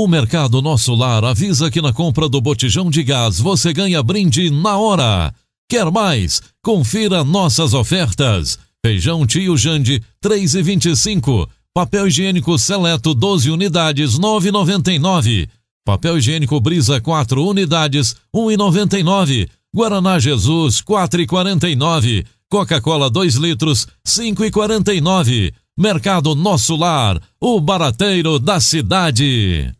O Mercado Nosso Lar avisa que na compra do botijão de gás você ganha brinde na hora. Quer mais? Confira nossas ofertas. Feijão Tio Jande, 3,25. Papel higiênico Seleto, 12 unidades, 9,99. Papel higiênico Brisa, 4 unidades, 1,99. Guaraná Jesus, 4,49. Coca-Cola, 2 litros, 5,49. Mercado Nosso Lar, o barateiro da cidade.